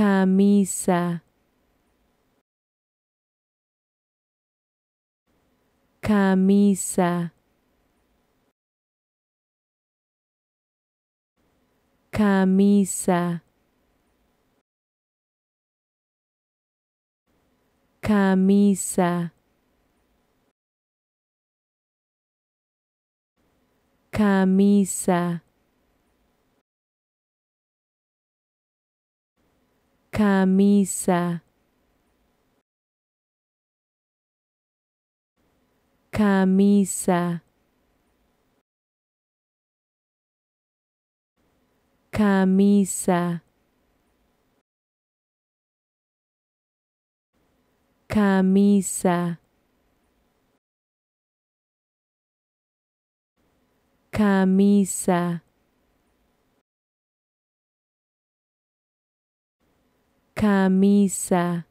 camisa, camisa, camisa, camisa. camisa camisa, camisa, camisa, camisa. camisa camisa